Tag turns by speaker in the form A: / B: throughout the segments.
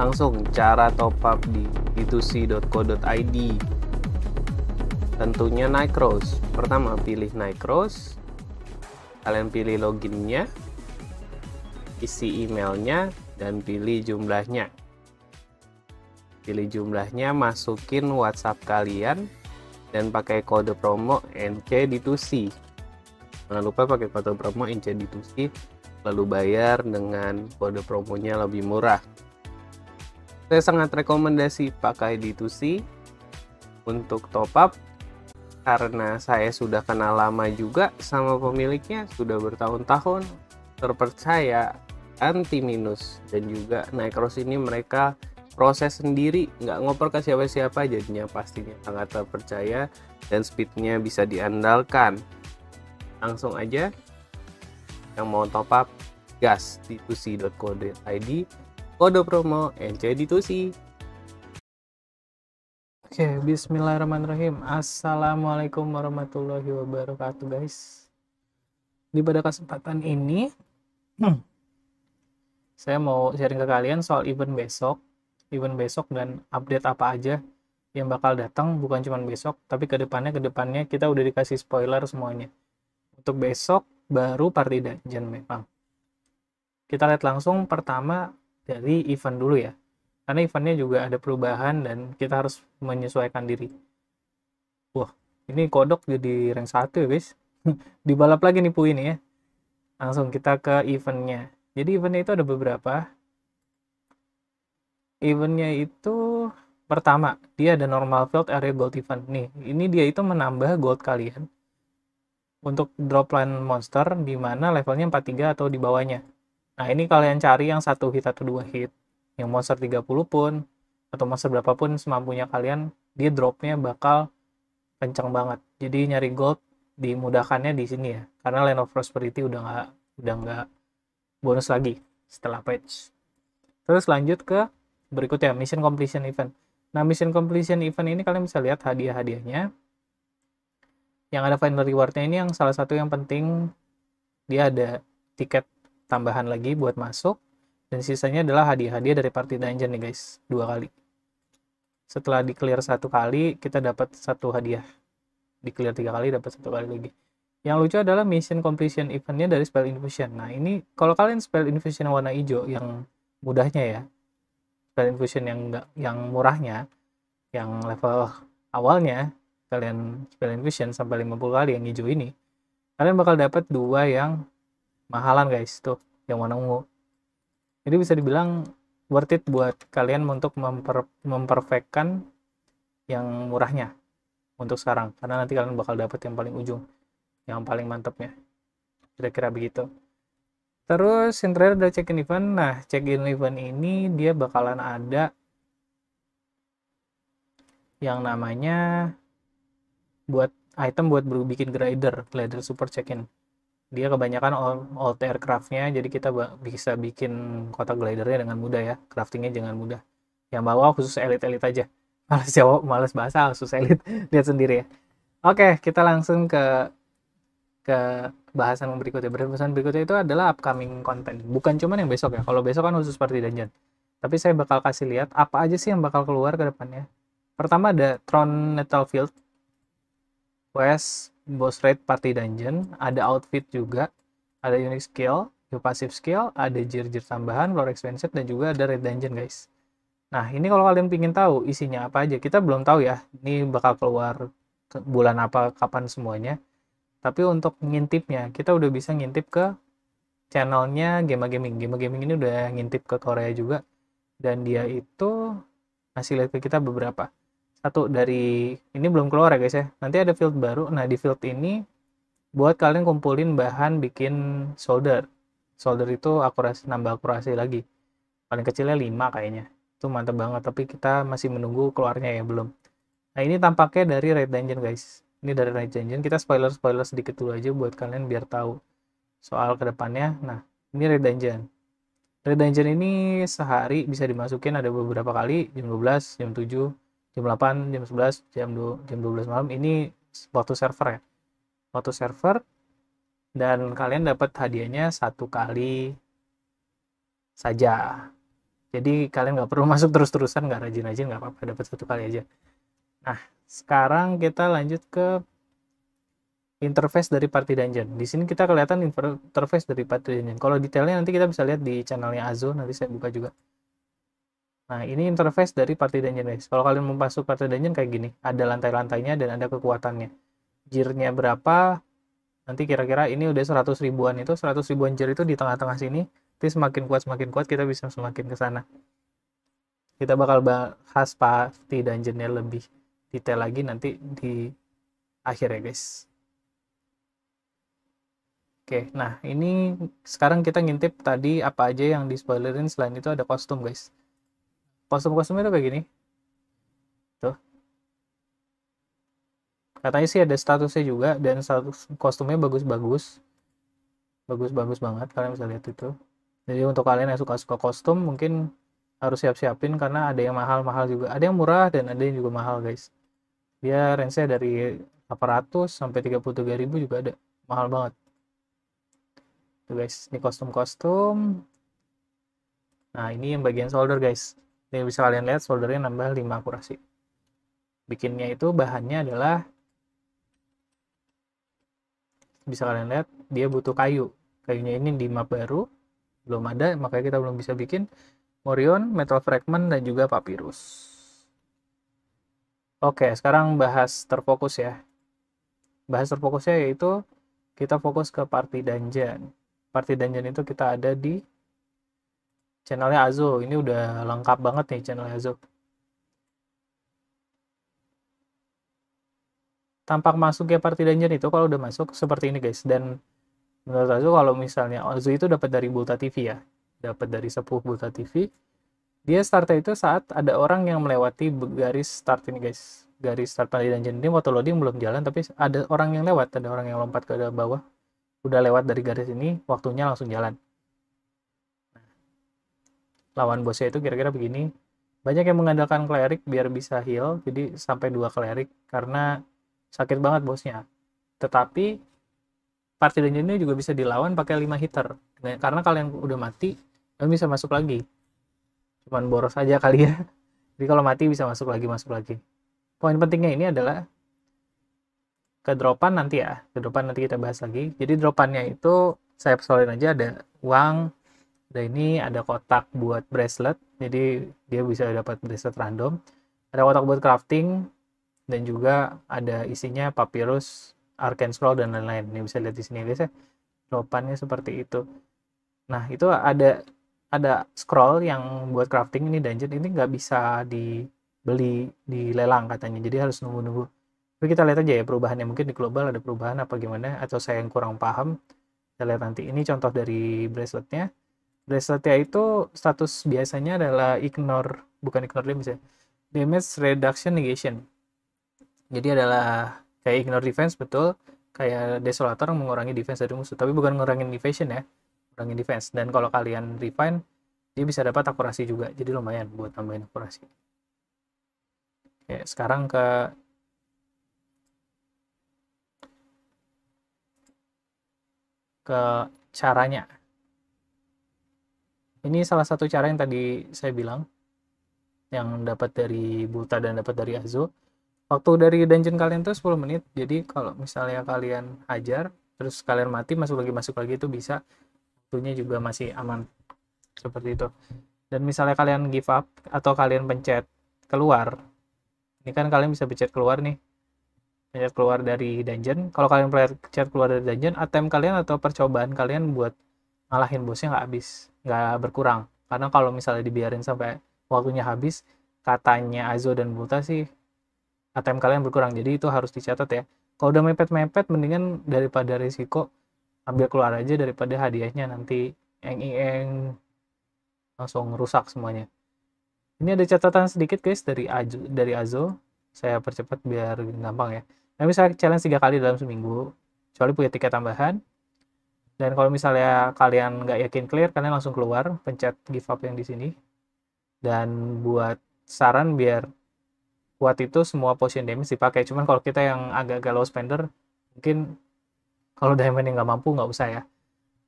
A: langsung cara top up di b2c.co.id. Tentunya Nike Pertama pilih Nike Kalian pilih loginnya, isi emailnya, dan pilih jumlahnya. Pilih jumlahnya, masukin WhatsApp kalian, dan pakai kode promo NC2C. Jangan lupa pakai kode promo NC2C, lalu bayar dengan kode promonya lebih murah saya sangat rekomendasi pakai D2C untuk top up karena saya sudah kenal lama juga sama pemiliknya sudah bertahun-tahun terpercaya anti minus dan juga naik cross ini mereka proses sendiri nggak ngoper ke siapa-siapa jadinya pastinya sangat terpercaya dan speednya bisa diandalkan langsung aja yang mau top up gas di tusi.co.id kode promo ncd 2 Oke, okay, bismillahirrahmanirrahim. Assalamualaikum warahmatullahi wabarakatuh, guys. Di pada kesempatan ini, hmm, saya mau sharing ke kalian soal event besok, event besok dan update apa aja yang bakal datang, bukan cuma besok, tapi ke depannya ke kita udah dikasih spoiler semuanya. Untuk besok baru party dungeon memang. Kita lihat langsung pertama dari event dulu ya karena eventnya juga ada perubahan dan kita harus menyesuaikan diri wah ini kodok jadi rank 1 ya guys dibalap lagi nih pu ini ya langsung kita ke eventnya jadi eventnya itu ada beberapa eventnya itu pertama dia ada normal field area gold event nih ini dia itu menambah gold kalian untuk drop line monster di mana levelnya 43 atau di bawahnya Nah, ini kalian cari yang satu hit atau dua hit. Yang monster 30 pun, atau monster berapapun semampunya kalian, dia dropnya bakal kencang banget. Jadi nyari gold dimudahkannya di sini ya. Karena Land of Prosperity udah nggak udah nggak bonus lagi setelah patch. Terus lanjut ke berikutnya, Mission Completion Event. Nah, Mission Completion Event ini kalian bisa lihat hadiah-hadiahnya. Yang ada final rewardnya ini yang salah satu yang penting, dia ada tiket tambahan lagi buat masuk dan sisanya adalah hadiah-hadiah dari party dungeon nih guys dua kali setelah di clear satu kali kita dapat satu hadiah di clear tiga kali dapat satu kali lagi yang lucu adalah mission completion eventnya dari spell infusion nah ini kalau kalian spell infusion warna hijau yang mudahnya ya spell infusion yang yang murahnya yang level awalnya kalian spell infusion sampai 50 kali yang hijau ini kalian bakal dapat dua yang mahalan guys tuh yang warna ungu jadi bisa dibilang worth it buat kalian untuk memper memperfekkan yang murahnya untuk sekarang karena nanti kalian bakal dapet yang paling ujung yang paling mantepnya kira-kira begitu terus yang terakhir ada check-in event nah check-in event ini dia bakalan ada yang namanya buat item buat bikin grader glider super check-in dia kebanyakan old aircraftnya jadi kita bisa bikin kotak glidernya dengan mudah ya craftingnya jangan mudah yang bawa khusus elit-elit aja males jawab ya, males bahasa khusus elit lihat sendiri ya oke kita langsung ke ke bahasan berikutnya bahasan berikutnya itu adalah upcoming content bukan cuman yang besok ya kalau besok kan khusus party dungeon tapi saya bakal kasih lihat apa aja sih yang bakal keluar ke depannya pertama ada Tron Nettlefield. West boss raid party dungeon, ada outfit juga, ada unique skill, new passive skill, ada jir-jir tambahan, lore expensive, dan juga ada raid dungeon guys. Nah ini kalau kalian pingin tahu isinya apa aja, kita belum tahu ya, ini bakal keluar bulan apa, kapan semuanya. Tapi untuk ngintipnya, kita udah bisa ngintip ke channelnya Gema Gaming. Gema Gaming ini udah ngintip ke Korea juga, dan dia itu masih lihat ke kita beberapa satu dari ini belum keluar ya guys ya nanti ada field baru nah di field ini buat kalian kumpulin bahan bikin solder solder itu akurasi nambah akurasi lagi paling kecilnya 5 kayaknya itu mantep banget tapi kita masih menunggu keluarnya ya belum nah ini tampaknya dari Red Dungeon guys ini dari Red Dungeon kita spoiler spoiler sedikit dulu aja buat kalian biar tahu soal kedepannya nah ini Red Dungeon Red Dungeon ini sehari bisa dimasukin ada beberapa kali jam 12 jam 7 jam 8 jam 11 jam 2 jam 12 malam ini waktu server ya waktu server dan kalian dapat hadiahnya satu kali saja jadi kalian nggak perlu masuk terus-terusan nggak rajin-rajin nggak apa-apa dapat satu kali aja nah sekarang kita lanjut ke interface dari Party Dungeon. Di sini kita kelihatan interface dari Party Dungeon. Kalau detailnya nanti kita bisa lihat di channelnya Azo, nanti saya buka juga. Nah, ini interface dari party dungeon guys. Kalau kalian mau masuk party dungeon kayak gini, ada lantai-lantainya dan ada kekuatannya. Jirnya berapa? Nanti kira-kira ini udah 100 ribuan itu, 100 ribuan jir itu di tengah-tengah sini. Nanti semakin kuat semakin kuat kita bisa semakin ke sana. Kita bakal bahas party dungeonnya lebih detail lagi nanti di akhir ya guys. Oke, nah ini sekarang kita ngintip tadi apa aja yang di spoilerin selain itu ada kostum guys kostum-kostumnya itu kayak gini tuh katanya sih ada statusnya juga dan status kostumnya bagus-bagus bagus-bagus banget kalian bisa lihat itu jadi untuk kalian yang suka-suka kostum mungkin harus siap-siapin karena ada yang mahal-mahal juga ada yang murah dan ada yang juga mahal guys dia range-nya dari 800 sampai 33.000 juga ada mahal banget tuh guys ini kostum-kostum nah ini yang bagian solder guys yang bisa kalian lihat soldernya nambah 5 akurasi bikinnya itu bahannya adalah bisa kalian lihat dia butuh kayu kayunya ini di map baru belum ada makanya kita belum bisa bikin Morion, Metal Fragment dan juga Papyrus Oke sekarang bahas terfokus ya bahas terfokusnya yaitu kita fokus ke party dungeon party dungeon itu kita ada di channelnya Azul ini udah lengkap banget nih channel Azul tampak masuk ya party dungeon itu kalau udah masuk seperti ini guys dan menurut Azul kalau misalnya Azul itu dapat dari Bulta TV ya dapat dari sepuh Bulta TV dia startnya itu saat ada orang yang melewati garis start ini guys garis start party dungeon ini waktu loading belum jalan tapi ada orang yang lewat ada orang yang lompat ke bawah udah lewat dari garis ini waktunya langsung jalan lawan bosnya itu kira-kira begini banyak yang mengandalkan klerik biar bisa heal jadi sampai dua klerik karena sakit banget bosnya tetapi party dungeon ini juga bisa dilawan pakai 5 hitter nah, karena kalian udah mati kalian bisa masuk lagi cuman boros aja kali ya jadi kalau mati bisa masuk lagi masuk lagi poin pentingnya ini adalah ke dropan nanti ya ke dropan nanti kita bahas lagi jadi dropannya itu saya pesolin aja ada uang dan ini ada kotak buat bracelet, jadi dia bisa dapat bracelet random. Ada kotak buat crafting, dan juga ada isinya papyrus, arcane scroll, dan lain-lain. Ini bisa lihat di sini guys ya, lopannya seperti itu. Nah itu ada ada scroll yang buat crafting ini dungeon ini nggak bisa dibeli di lelang katanya, jadi harus nunggu-nunggu. Tapi kita lihat aja ya perubahannya, mungkin di global ada perubahan apa gimana, atau saya yang kurang paham. Kita lihat nanti, ini contoh dari braceletnya Resetia ya, itu status biasanya adalah ignore, bukan ignore damage ya. Damage reduction negation. Jadi adalah kayak ignore defense betul, kayak desolator mengurangi defense dari musuh, tapi bukan ngurangin evasion ya, ngurangin defense. Dan kalau kalian refine, dia bisa dapat akurasi juga, jadi lumayan buat tambahin akurasi. Oke, sekarang ke ke caranya ini salah satu cara yang tadi saya bilang yang dapat dari Buta dan dapat dari Azu. waktu dari dungeon kalian tuh 10 menit jadi kalau misalnya kalian hajar terus kalian mati masuk lagi masuk lagi itu bisa waktunya juga masih aman seperti itu dan misalnya kalian give up atau kalian pencet keluar ini kan kalian bisa pencet keluar nih pencet keluar dari dungeon kalau kalian pencet keluar dari dungeon attempt kalian atau percobaan kalian buat ngalahin bosnya nggak habis nggak berkurang karena kalau misalnya dibiarin sampai waktunya habis katanya Azo dan Buta sih ATM kalian berkurang jadi itu harus dicatat ya kalau udah mepet-mepet mendingan daripada risiko ambil keluar aja daripada hadiahnya nanti yang eng langsung rusak semuanya ini ada catatan sedikit guys dari Azo, dari Azo saya percepat biar gampang ya nah, saya challenge tiga kali dalam seminggu kecuali punya tiket tambahan dan kalau misalnya kalian nggak yakin clear, kalian langsung keluar, pencet give up yang di sini. Dan buat saran biar kuat itu semua potion damage dipakai. Cuman kalau kita yang agak galau spender, mungkin kalau diamond yang nggak mampu nggak usah ya.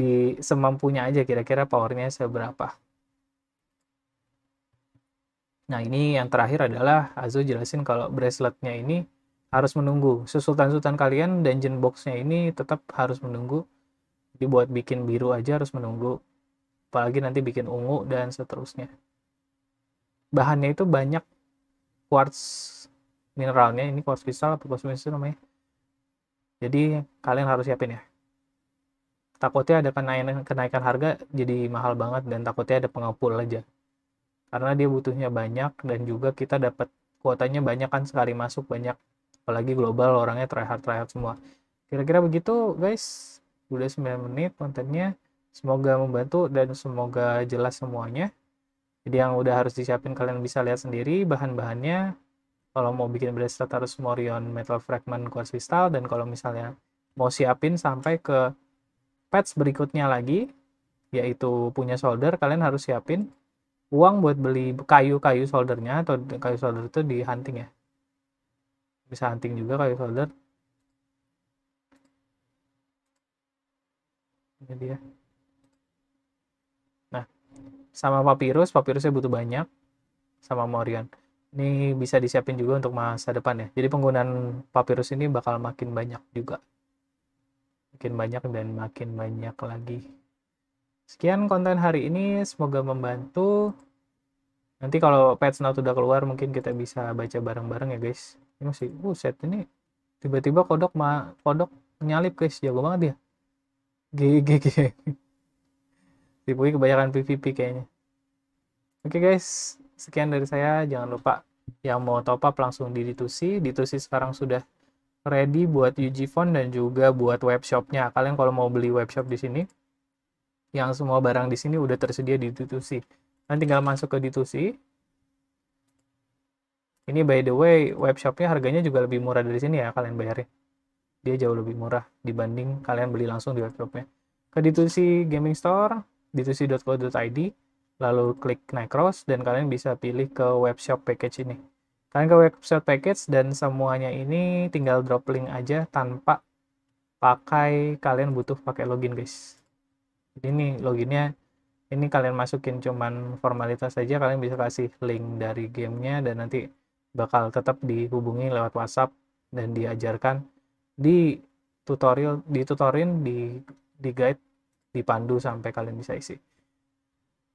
A: Di semampunya aja kira-kira powernya seberapa. Nah ini yang terakhir adalah Azu jelasin kalau braceletnya ini harus menunggu. Sesultan-sultan kalian dungeon boxnya ini tetap harus menunggu jadi buat bikin biru aja harus menunggu apalagi nanti bikin ungu dan seterusnya bahannya itu banyak quartz mineralnya ini quartz kristal atau quartz mineral namanya jadi kalian harus siapin ya takutnya ada kenaikan kenaikan harga jadi mahal banget dan takutnya ada pengepul aja karena dia butuhnya banyak dan juga kita dapat kuotanya banyak kan sekali masuk banyak apalagi global orangnya terakhir-terakhir semua kira-kira begitu guys udah sembilan menit kontennya. Semoga membantu dan semoga jelas semuanya. Jadi yang udah harus disiapin kalian bisa lihat sendiri bahan-bahannya. Kalau mau bikin bracelet harus Morion Metal Fragment Quartz Crystal dan kalau misalnya mau siapin sampai ke patch berikutnya lagi yaitu punya solder kalian harus siapin uang buat beli kayu-kayu soldernya atau kayu solder itu di hunting ya bisa hunting juga kayu solder ini dia nah sama papirus papirusnya butuh banyak sama morion ini bisa disiapin juga untuk masa depan ya jadi penggunaan papirus ini bakal makin banyak juga makin banyak dan makin banyak lagi sekian konten hari ini semoga membantu nanti kalau patch note udah keluar mungkin kita bisa baca bareng-bareng ya guys ini masih uh, set ini tiba-tiba kodok ma kodok nyalip guys jago banget dia GG si kebanyakan PVP kayaknya oke okay guys sekian dari saya jangan lupa yang mau top up langsung di D2C D2C sekarang sudah ready buat UG Phone dan juga buat webshopnya kalian kalau mau beli webshop di sini yang semua barang di sini udah tersedia di D2C kalian tinggal masuk ke D2C ini by the way webshopnya harganya juga lebih murah dari sini ya kalian bayarin dia jauh lebih murah dibanding kalian beli langsung di webshopnya ke d Gaming Store d 2 lalu klik naik cross dan kalian bisa pilih ke webshop package ini kalian ke webshop package dan semuanya ini tinggal drop link aja tanpa pakai kalian butuh pakai login guys jadi ini loginnya ini kalian masukin cuman formalitas saja kalian bisa kasih link dari gamenya dan nanti bakal tetap dihubungi lewat WhatsApp dan diajarkan di tutorial ditutorin di di guide dipandu sampai kalian bisa isi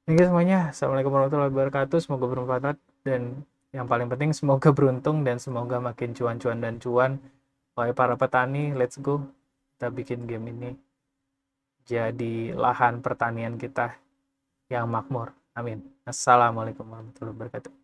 A: Oke semuanya, Assalamualaikum warahmatullahi wabarakatuh. Semoga bermanfaat dan yang paling penting semoga beruntung dan semoga makin cuan-cuan dan cuan. oleh para petani, let's go. Kita bikin game ini jadi lahan pertanian kita yang makmur. Amin. Assalamualaikum warahmatullahi wabarakatuh.